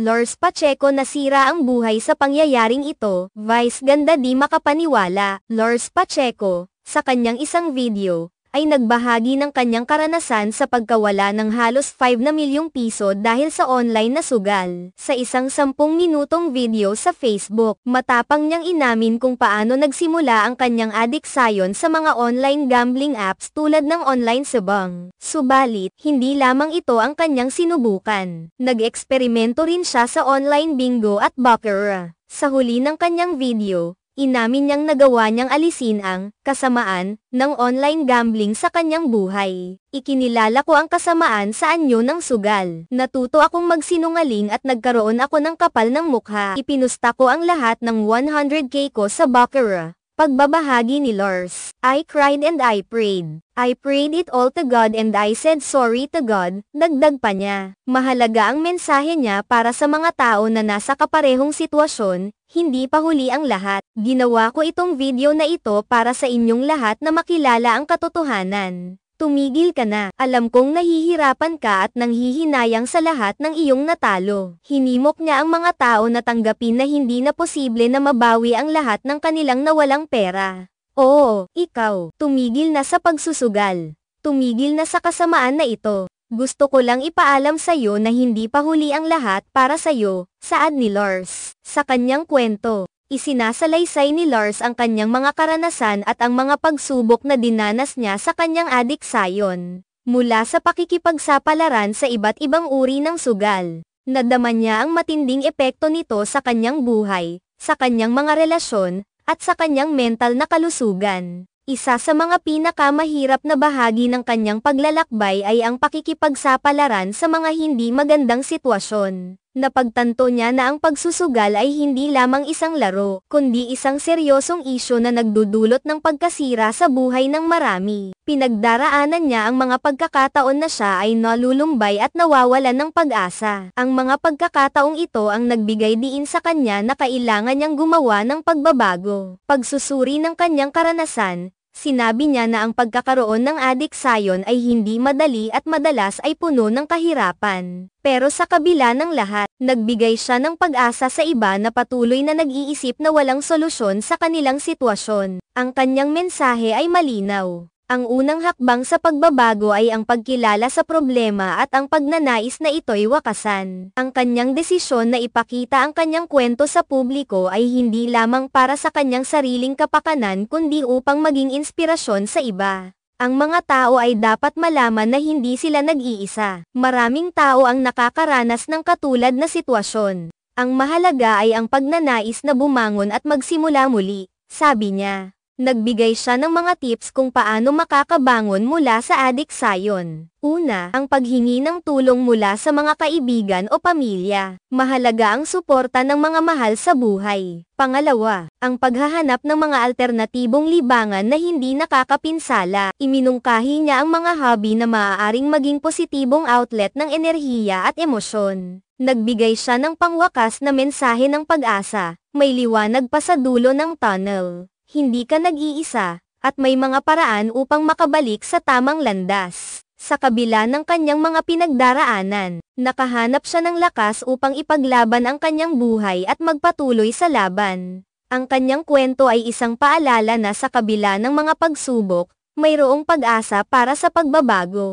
Lors Pacheco nasira ang buhay sa pangyayaring ito, Vice ganda di makapaniwala, Lors Pacheco, sa kanyang isang video, ay nagbahagi ng kanyang karanasan sa pagkawala ng halos 5 na milyong piso dahil sa online na sugal. Sa isang 10 minutong video sa Facebook, matapang niyang inamin kung paano nagsimula ang kanyang addiction sa mga online gambling apps tulad ng online sabang. Subalit, hindi lamang ito ang kanyang sinubukan. Nag-eksperimento rin siya sa online bingo at baccarat. Sa huli ng kanyang video, Inamin niyang nagawa niyang alisin ang kasamaan ng online gambling sa kanyang buhay. Ikinilala ko ang kasamaan sa anyo ng sugal. Natuto akong magsinungaling at nagkaroon ako ng kapal ng mukha. Ipinusta ko ang lahat ng 100k ko sa Baccarat. Pagbabahagi ni Lors, I cried and I prayed. I prayed it all to God and I said sorry to God, nagdag pa niya. Mahalaga ang mensahe niya para sa mga tao na nasa kaparehong sitwasyon, hindi pa huli ang lahat. Ginawa ko itong video na ito para sa inyong lahat na makilala ang katotohanan. Tumigil ka na, alam kong nahihirapan ka at nanghihinayang sa lahat ng iyong natalo. Hinimok niya ang mga tao na tanggapin na hindi na posible na mabawi ang lahat ng kanilang nawalang pera. Oo, ikaw, tumigil na sa pagsusugal. Tumigil na sa kasamaan na ito. Gusto ko lang ipaalam sa iyo na hindi pa huli ang lahat para sa iyo, saad ni Lars, sa kanyang kwento. Isinasalaysay ni Lars ang kanyang mga karanasan at ang mga pagsubok na dinanas niya sa kanyang adik sayon. Mula sa pakikipagsapalaran sa iba't ibang uri ng sugal, nadama niya ang matinding epekto nito sa kanyang buhay, sa kanyang mga relasyon, at sa kanyang mental na kalusugan. Isa sa mga pinakamahirap na bahagi ng kanyang paglalakbay ay ang pakikipagsapalaran sa mga hindi magandang sitwasyon. Napagtanto niya na ang pagsusugal ay hindi lamang isang laro, kundi isang seryosong isyo na nagdudulot ng pagkasira sa buhay ng marami. Pinagdaraanan niya ang mga pagkakataon na siya ay nalulumbay at nawawalan ng pag-asa. Ang mga pagkakataong ito ang nagbigay diin sa kanya na kailangan niyang gumawa ng pagbabago. Pagsusuri ng kanyang karanasan, Sinabi niya na ang pagkakaroon ng adiksayon ay hindi madali at madalas ay puno ng kahirapan. Pero sa kabila ng lahat, nagbigay siya ng pag-asa sa iba na patuloy na nag-iisip na walang solusyon sa kanilang sitwasyon. Ang kanyang mensahe ay malinaw. Ang unang hakbang sa pagbabago ay ang pagkilala sa problema at ang pagnanais na ito'y wakasan. Ang kanyang desisyon na ipakita ang kanyang kwento sa publiko ay hindi lamang para sa kanyang sariling kapakanan kundi upang maging inspirasyon sa iba. Ang mga tao ay dapat malaman na hindi sila nag-iisa. Maraming tao ang nakakaranas ng katulad na sitwasyon. Ang mahalaga ay ang pagnanais na bumangon at magsimula muli, sabi niya. Nagbigay siya ng mga tips kung paano makakabangon mula sa adiksayon. Una, ang paghingi ng tulong mula sa mga kaibigan o pamilya. Mahalaga ang suporta ng mga mahal sa buhay. Pangalawa, ang paghahanap ng mga alternatibong libangan na hindi nakakapinsala. Iminungkahi niya ang mga hobby na maaaring maging positibong outlet ng enerhiya at emosyon. Nagbigay siya ng pangwakas na mensahe ng pag-asa, may liwanag pa sa dulo ng tunnel hindi ka nag-iisa, at may mga paraan upang makabalik sa tamang landas. Sa kabila ng kanyang mga pinagdaraanan, nakahanap siya ng lakas upang ipaglaban ang kanyang buhay at magpatuloy sa laban. Ang kanyang kwento ay isang paalala na sa kabila ng mga pagsubok, mayroong pag-asa para sa pagbabago.